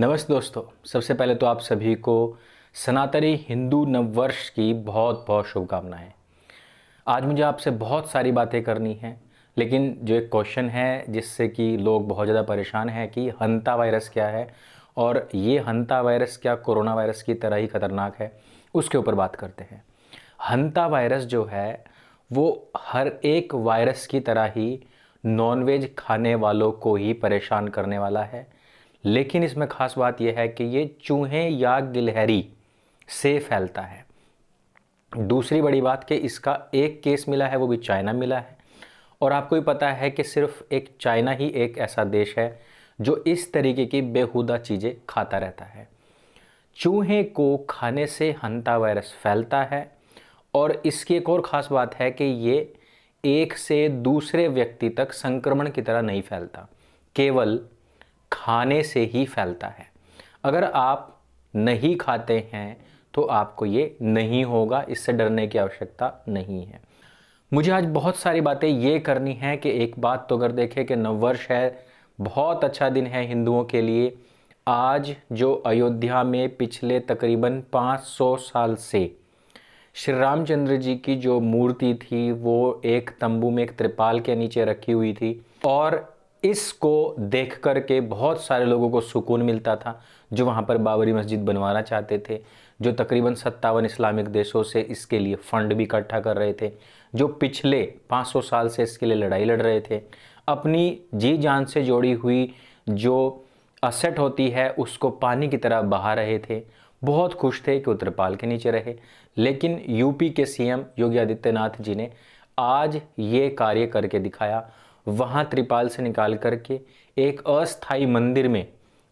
नमस्ते दोस्तों सबसे पहले तो आप सभी को सनातनी हिंदू नववर्ष की बहुत बहुत शुभकामनाएं आज मुझे आपसे बहुत सारी बातें करनी हैं लेकिन जो एक क्वेश्चन है जिससे कि लोग बहुत ज़्यादा परेशान हैं कि हंता वायरस क्या है और ये हंता वायरस क्या कोरोना वायरस की तरह ही खतरनाक है उसके ऊपर बात करते हैं हंता वायरस जो है वो हर एक वायरस की तरह ही नॉनवेज खाने वालों को ही परेशान करने वाला है लेकिन इसमें खास बात यह है कि ये चूहे या गिलहरी से फैलता है दूसरी बड़ी बात कि इसका एक केस मिला है वो भी चाइना मिला है और आपको भी पता है कि सिर्फ एक चाइना ही एक ऐसा देश है जो इस तरीके की बेहुदा चीज़ें खाता रहता है चूहे को खाने से हंता वायरस फैलता है और इसकी एक और ख़ास बात है कि ये एक से दूसरे व्यक्ति तक संक्रमण की तरह नहीं फैलता केवल खाने से ही फैलता है अगर आप नहीं खाते हैं तो आपको ये नहीं होगा इससे डरने की आवश्यकता नहीं है मुझे आज बहुत सारी बातें ये करनी है कि एक बात तो अगर देखें कि नववर्ष है बहुत अच्छा दिन है हिंदुओं के लिए आज जो अयोध्या में पिछले तकरीबन 500 साल से श्री रामचंद्र जी की जो मूर्ति थी वो एक तंबू में एक त्रिपाल के नीचे रखी हुई थी और इसको देख कर के बहुत सारे लोगों को सुकून मिलता था जो वहाँ पर बाबरी मस्जिद बनवाना चाहते थे जो तकरीबन सत्तावन इस्लामिक देशों से इसके लिए फ़ंड भी इकट्ठा कर रहे थे जो पिछले 500 साल से इसके लिए लड़ाई लड़ रहे थे अपनी जी जान से जोड़ी हुई जो असेट होती है उसको पानी की तरह बहा रहे थे बहुत खुश थे कि उत्तरपाल के नीचे रहे लेकिन यूपी के सीएम योगी आदित्यनाथ जी ने आज ये कार्य करके दिखाया वहाँ त्रिपाल से निकाल करके एक अस्थाई मंदिर में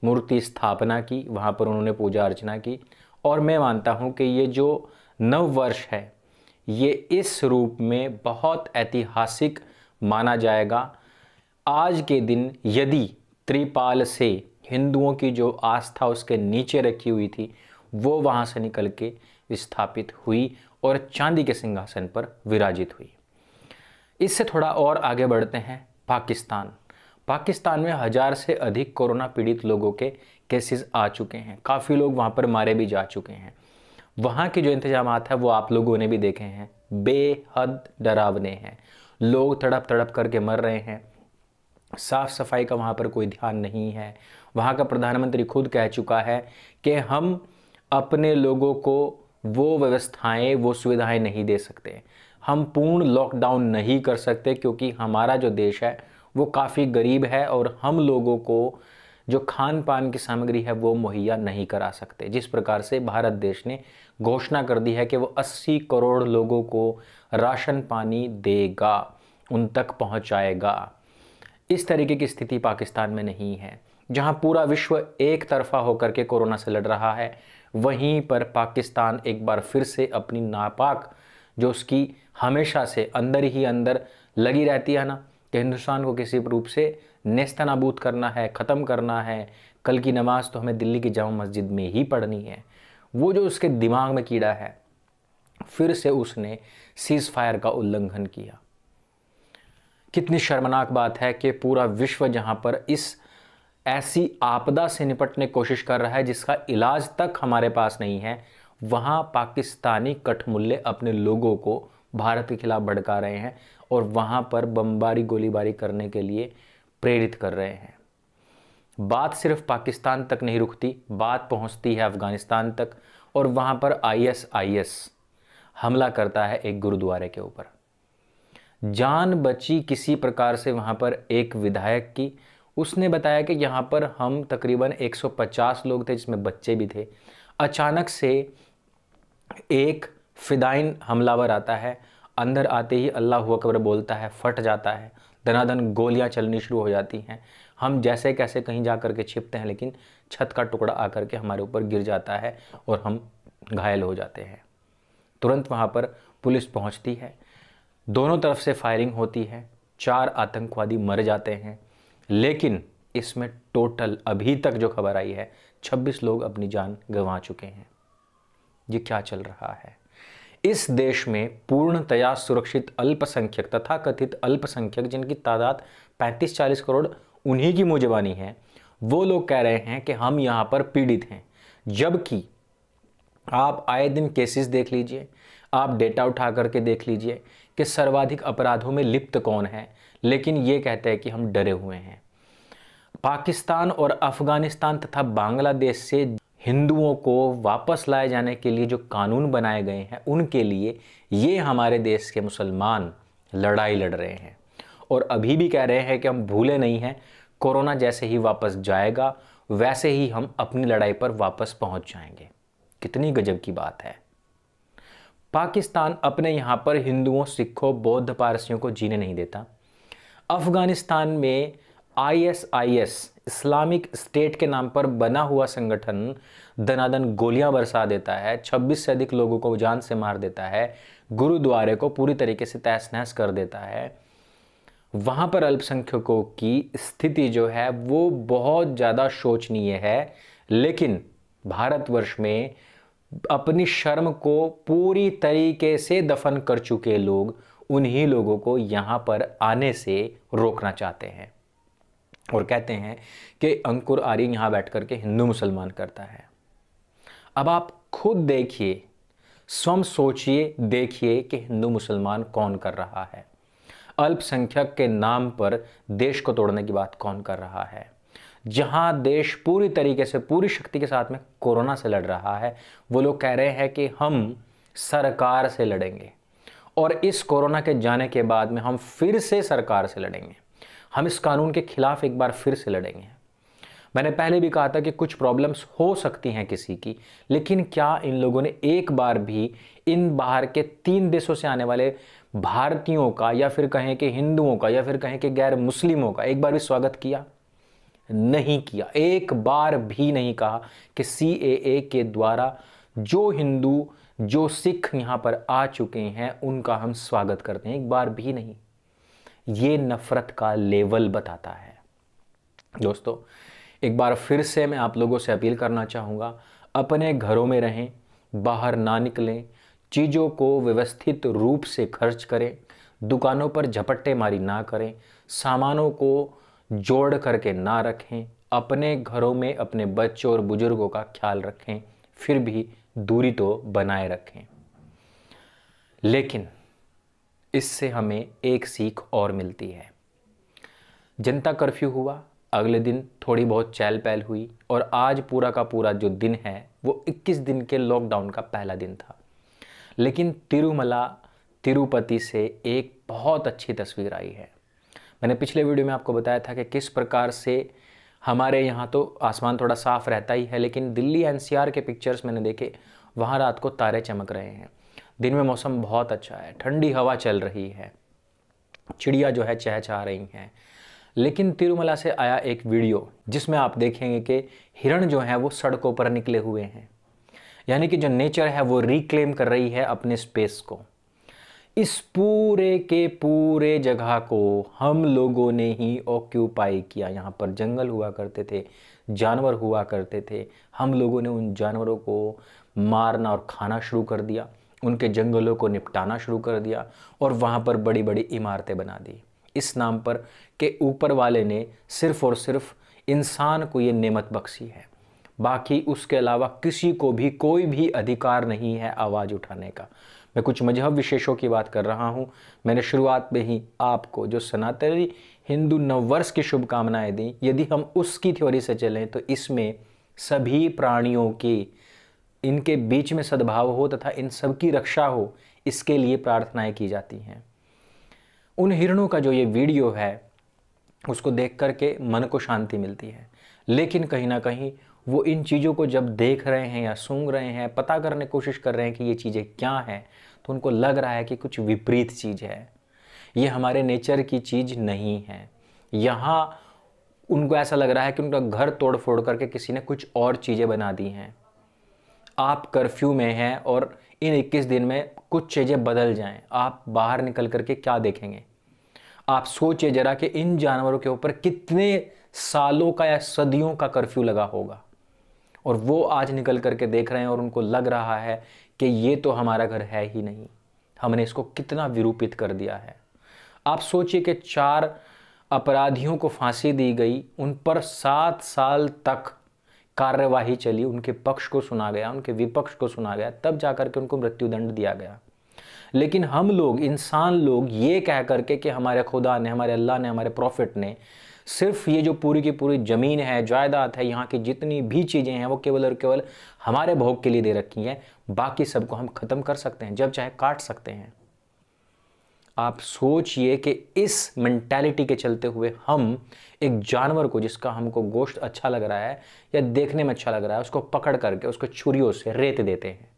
मूर्ति स्थापना की वहाँ पर उन्होंने पूजा अर्चना की और मैं मानता हूँ कि ये जो नव वर्ष है ये इस रूप में बहुत ऐतिहासिक माना जाएगा आज के दिन यदि त्रिपाल से हिंदुओं की जो आस्था उसके नीचे रखी हुई थी वो वहाँ से निकल के विस्थापित हुई और चांदी के सिंहासन पर विराजित हुई इससे थोड़ा और आगे बढ़ते हैं पाकिस्तान पाकिस्तान में हज़ार से अधिक कोरोना पीड़ित लोगों के केसेस आ चुके हैं काफ़ी लोग वहाँ पर मारे भी जा चुके हैं वहाँ के जो इंतजाम है वो आप लोगों ने भी देखे हैं बेहद डरावने हैं लोग तड़प तड़प करके मर रहे हैं साफ़ सफाई का वहाँ पर कोई ध्यान नहीं है वहाँ का प्रधानमंत्री खुद कह चुका है कि हम अपने लोगों को वो व्यवस्थाएं वो सुविधाएं नहीं दे सकते हम पूर्ण लॉकडाउन नहीं कर सकते क्योंकि हमारा जो देश है वो काफ़ी गरीब है और हम लोगों को जो खान पान की सामग्री है वो मुहैया नहीं करा सकते जिस प्रकार से भारत देश ने घोषणा कर दी है कि वो 80 करोड़ लोगों को राशन पानी देगा उन तक पहुंचाएगा इस तरीके की स्थिति पाकिस्तान में नहीं है जहां पूरा विश्व एक तरफा होकर के कोरोना से लड़ रहा है वहीं पर पाकिस्तान एक बार फिर से अपनी नापाक जो उसकी हमेशा से अंदर ही अंदर लगी रहती है ना कि हिंदुस्तान को किसी रूप से नेस्तनाबूत करना है ख़त्म करना है कल की नमाज़ तो हमें दिल्ली की जामा मस्जिद में ही पढ़नी है वो जो उसके दिमाग में कीड़ा है फिर से उसने सीज़ फायर का उल्लंघन किया कितनी शर्मनाक बात है कि पूरा विश्व जहाँ पर इस ऐसी आपदा से निपटने की कोशिश कर रहा है जिसका इलाज तक हमारे पास नहीं है वहाँ पाकिस्तानी कठमुल्ले अपने लोगों को भारत के खिलाफ भड़का रहे हैं और वहां पर बमबारी गोलीबारी करने के लिए प्रेरित कर रहे हैं बात सिर्फ पाकिस्तान तक नहीं रुकती बात पहुंचती है अफ़गानिस्तान तक और वहां पर आईएसआईएस हमला करता है एक गुरुद्वारे के ऊपर जान बची किसी प्रकार से वहां पर एक विधायक की उसने बताया कि यहां पर हम तकरीबन 150 लोग थे जिसमें बच्चे भी थे अचानक से एक फिदाइन हमलावर आता है अंदर आते ही अल्लाह अकबर बोलता है फट जाता है धनाधन गोलियां चलनी शुरू हो जाती हैं हम जैसे कैसे कहीं जा कर के छिपते हैं लेकिन छत का टुकड़ा आकर के हमारे ऊपर गिर जाता है और हम घायल हो जाते हैं तुरंत वहाँ पर पुलिस पहुँचती है दोनों तरफ से फायरिंग होती है चार आतंकवादी मर जाते हैं लेकिन इसमें टोटल अभी तक जो खबर आई है 26 लोग अपनी जान गंवा चुके हैं ये क्या चल रहा है इस देश में पूर्णतया सुरक्षित अल्पसंख्यक तथा कथित अल्पसंख्यक जिनकी तादाद 35-40 करोड़ उन्हीं की मुँह है वो लोग कह रहे हैं कि हम यहाँ पर पीड़ित हैं जबकि आप आए दिन केसेस देख लीजिए आप डेटा उठा करके देख लीजिए कि सर्वाधिक अपराधों में लिप्त कौन है लेकिन ये कहते हैं कि हम डरे हुए हैं पाकिस्तान और अफगानिस्तान तथा बांग्लादेश से हिंदुओं को वापस लाए जाने के लिए जो कानून बनाए गए हैं उनके लिए ये हमारे देश के मुसलमान लड़ाई लड़ रहे हैं और अभी भी कह रहे हैं कि हम भूले नहीं हैं कोरोना जैसे ही वापस जाएगा वैसे ही हम अपनी लड़ाई पर वापस पहुंच जाएंगे कितनी गजब की बात है पाकिस्तान अपने यहाँ पर हिंदुओं सिखों बौद्ध पारसियों को जीने नहीं देता अफ़गानिस्तान में आईएसआईएस इस्लामिक स्टेट के नाम पर बना हुआ संगठन दनादन गोलियां बरसा देता है 26 से अधिक लोगों को जान से मार देता है गुरुद्वारे को पूरी तरीके से तहस नहस कर देता है वहाँ पर अल्पसंख्यकों की स्थिति जो है वो बहुत ज़्यादा शोचनीय है लेकिन भारतवर्ष में अपनी शर्म को पूरी तरीके से दफन कर चुके लोग उन्हीं लोगों को यहाँ पर आने से रोकना चाहते हैं और कहते हैं कि अंकुर आर्य यहाँ बैठ करके हिंदू मुसलमान करता है अब आप खुद देखिए स्वयं सोचिए देखिए कि हिंदू मुसलमान कौन कर रहा है अल्पसंख्यक के नाम पर देश को तोड़ने की बात कौन कर रहा है जहां देश पूरी तरीके से पूरी शक्ति के साथ में कोरोना से लड़ रहा है वो लोग कह रहे हैं कि हम सरकार से लड़ेंगे और इस कोरोना के जाने के बाद में हम फिर से सरकार से लड़ेंगे हम इस कानून के खिलाफ एक बार फिर से लड़ेंगे मैंने पहले भी कहा था कि कुछ प्रॉब्लम्स हो सकती हैं किसी की लेकिन क्या इन लोगों ने एक बार भी इन बाहर के तीन देशों से आने वाले भारतीयों का या फिर कहें कि हिंदुओं का या फिर कहें कि गैर मुस्लिमों का एक बार भी स्वागत किया नहीं किया एक बार भी नहीं कहा कि सी के द्वारा जो हिंदू जो सिख यहाँ पर आ चुके हैं उनका हम स्वागत करते हैं एक बार भी नहीं ये नफ़रत का लेवल बताता है दोस्तों एक बार फिर से मैं आप लोगों से अपील करना चाहूँगा अपने घरों में रहें बाहर ना निकलें चीज़ों को व्यवस्थित रूप से खर्च करें दुकानों पर झपट्टे मारी ना करें सामानों को जोड़ करके ना रखें अपने घरों में अपने बच्चों और बुज़ुर्गों का ख्याल रखें फिर भी दूरी तो बनाए रखें लेकिन इससे हमें एक सीख और मिलती है जनता कर्फ्यू हुआ अगले दिन थोड़ी बहुत चहल पहल हुई और आज पूरा का पूरा जो दिन है वो 21 दिन के लॉकडाउन का पहला दिन था लेकिन तिरुमला तिरुपति से एक बहुत अच्छी तस्वीर आई है मैंने पिछले वीडियो में आपको बताया था कि किस प्रकार से हमारे यहाँ तो आसमान थोड़ा साफ रहता ही है लेकिन दिल्ली एनसीआर के पिक्चर्स मैंने देखे वहाँ रात को तारे चमक रहे हैं दिन में मौसम बहुत अच्छा है ठंडी हवा चल रही है चिड़िया जो है चहचहा रही हैं लेकिन तिरुमला से आया एक वीडियो जिसमें आप देखेंगे कि हिरण जो हैं वो सड़कों पर निकले हुए हैं यानी कि जो नेचर है वो रिक्लेम कर रही है अपने स्पेस को इस पूरे के पूरे जगह को हम लोगों ने ही ऑक्यूपाई किया यहाँ पर जंगल हुआ करते थे जानवर हुआ करते थे हम लोगों ने उन जानवरों को मारना और खाना शुरू कर दिया उनके जंगलों को निपटाना शुरू कर दिया और वहाँ पर बड़ी बड़ी इमारतें बना दी इस नाम पर के ऊपर वाले ने सिर्फ़ और सिर्फ इंसान को ये नेमत बख्शी है बाकी उसके अलावा किसी को भी कोई भी अधिकार नहीं है आवाज़ उठाने का मैं कुछ मजहब विशेषों की बात कर रहा हूँ मैंने शुरुआत में ही आपको जो सनातनी हिंदू नववर्ष की शुभकामनाएं दी यदि हम उसकी थ्योरी से चलें तो इसमें सभी प्राणियों की इनके बीच में सद्भाव हो तथा इन सब की रक्षा हो इसके लिए प्रार्थनाएं की जाती हैं उन हिरणों का जो ये वीडियो है उसको देख करके मन को शांति मिलती है लेकिन कहीं ना कहीं वो इन चीज़ों को जब देख रहे हैं या सूंघ रहे हैं पता करने की कोशिश कर रहे हैं कि ये चीज़ें क्या हैं तो उनको लग रहा है कि कुछ विपरीत चीज़ है ये हमारे नेचर की चीज़ नहीं है यहाँ उनको ऐसा लग रहा है कि उनका घर तोड़ फोड़ करके किसी ने कुछ और चीज़ें बना दी हैं आप कर्फ्यू में हैं और इन 21 दिन में कुछ चीज़ें बदल जाएं आप बाहर निकल करके क्या देखेंगे आप सोचिए जरा कि इन जानवरों के ऊपर कितने सालों का या सदियों का कर्फ्यू लगा होगा और वो आज निकल करके देख रहे हैं और उनको लग रहा है कि ये तो हमारा घर है ही नहीं हमने इसको कितना विरूपित कर दिया है आप सोचिए कि चार अपराधियों को फांसी दी गई उन पर सात साल तक कार्यवाही चली उनके पक्ष को सुना गया उनके विपक्ष को सुना गया तब जाकर के उनको मृत्युदंड दिया गया लेकिन हम लोग इंसान लोग ये कह करके कि हमारे खुदा ने हमारे अल्लाह ने हमारे प्रॉफिट ने सिर्फ ये जो पूरी की पूरी ज़मीन है जायदाद है यहाँ की जितनी भी चीज़ें हैं वो केवल और केवल हमारे भोग के लिए दे रखी हैं बाकी सबको हम ख़त्म कर सकते हैं जब चाहे काट सकते हैं आप सोचिए कि इस मेंटेलिटी के चलते हुए हम एक जानवर को जिसका हमको गोश्त अच्छा लग रहा है या देखने में अच्छा लग रहा है उसको पकड़ करके उसको छुरियों से रेत देते हैं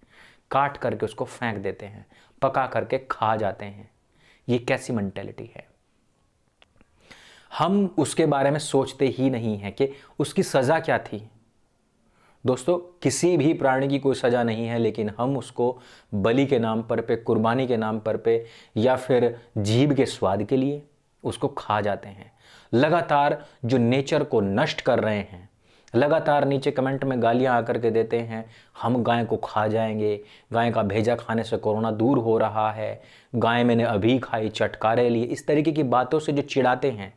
काट करके उसको फेंक देते हैं पका करके खा जाते हैं ये कैसी मेंटेलिटी है हम उसके बारे में सोचते ही नहीं हैं कि उसकी सज़ा क्या थी दोस्तों किसी भी प्राणी की कोई सज़ा नहीं है लेकिन हम उसको बलि के नाम पर पे कुर्बानी के नाम पर पे या फिर जीभ के स्वाद के लिए उसको खा जाते हैं लगातार जो नेचर को नष्ट कर रहे हैं लगातार नीचे कमेंट में गालियां आकर के देते हैं हम गाय को खा जाएंगे गाय का भेजा खाने से कोरोना दूर हो रहा है गाय मैंने अभी खाई चटकारे लिए इस तरीके की बातों से जो चिढ़ाते हैं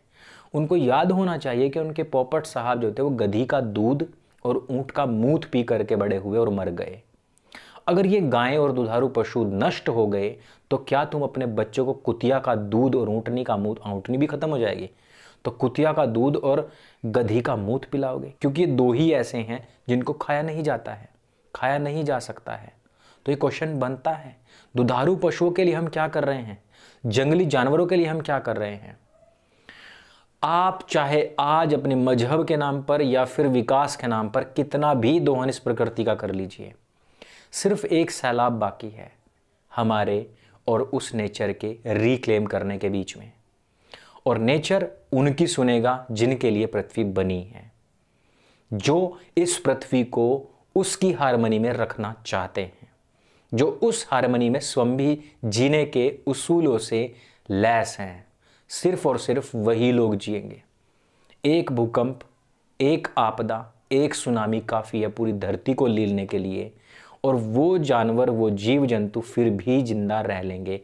उनको याद होना चाहिए कि उनके पोपट साहब जो थे वो गधी का दूध और ऊँट का मूत पी करके बड़े हुए और मर गए अगर ये गायें और दुधारू पशु नष्ट हो गए तो क्या तुम अपने बच्चों को कुतिया का दूध और ऊँटनी का मूत हाँ, ऊँटनी भी खत्म हो जाएगी तो कुतिया का दूध और गधी का मूत पिलाओगे क्योंकि ये दो ही ऐसे हैं जिनको खाया नहीं जाता है खाया नहीं जा सकता है तो ये क्वेश्चन बनता है दुधारू पशुओं के लिए हम क्या कर रहे हैं जंगली जानवरों के लिए हम क्या कर रहे हैं आप चाहे आज अपने मजहब के नाम पर या फिर विकास के नाम पर कितना भी दोहन इस प्रकृति का कर लीजिए सिर्फ एक सैलाब बाकी है हमारे और उस नेचर के रिक्लेम करने के बीच में और नेचर उनकी सुनेगा जिनके लिए पृथ्वी बनी है जो इस पृथ्वी को उसकी हारमनी में रखना चाहते हैं जो उस हारमनी में स्वयं भी जीने के उसूलों से लैस हैं सिर्फ और सिर्फ वही लोग जिएंगे एक भूकंप एक आपदा एक सुनामी काफ़ी है पूरी धरती को लीलने के लिए और वो जानवर वो जीव जंतु फिर भी जिंदा रह लेंगे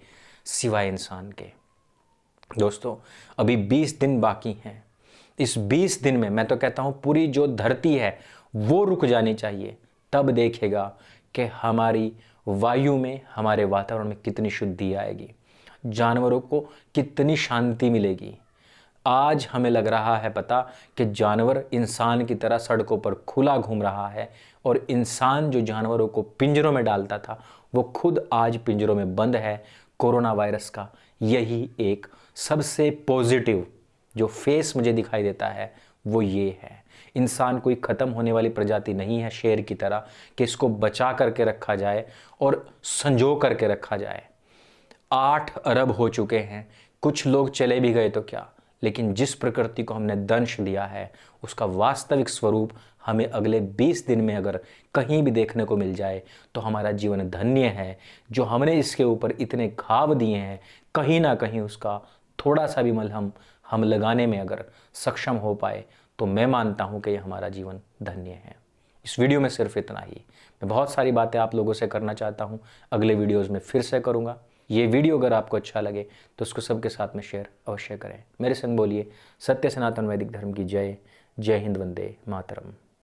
सिवाय इंसान के दोस्तों अभी 20 दिन बाकी हैं इस 20 दिन में मैं तो कहता हूँ पूरी जो धरती है वो रुक जानी चाहिए तब देखेगा कि हमारी वायु में हमारे वातावरण में कितनी शुद्धि आएगी जानवरों को कितनी शांति मिलेगी आज हमें लग रहा है पता कि जानवर इंसान की तरह सड़कों पर खुला घूम रहा है और इंसान जो जानवरों को पिंजरों में डालता था वो खुद आज पिंजरों में बंद है कोरोना वायरस का यही एक सबसे पॉजिटिव जो फेस मुझे दिखाई देता है वो ये है इंसान कोई ख़त्म होने वाली प्रजाति नहीं है शेर की तरह कि इसको बचा करके रखा जाए और संजो करके रखा जाए आठ अरब हो चुके हैं कुछ लोग चले भी गए तो क्या लेकिन जिस प्रकृति को हमने दंश दिया है उसका वास्तविक स्वरूप हमें अगले 20 दिन में अगर कहीं भी देखने को मिल जाए तो हमारा जीवन धन्य है जो हमने इसके ऊपर इतने घाव दिए हैं कहीं ना कहीं उसका थोड़ा सा भी मलहम हम लगाने में अगर सक्षम हो पाए तो मैं मानता हूँ कि हमारा जीवन धन्य है इस वीडियो में सिर्फ इतना ही मैं बहुत सारी बातें आप लोगों से करना चाहता हूँ अगले वीडियोज़ में फिर से करूँगा ये वीडियो अगर आपको अच्छा लगे तो उसको सबके साथ में शेयर अवश्य करें मेरे संग बोलिए सत्य सनातन वैदिक धर्म की जय जय हिंद वंदे मातरम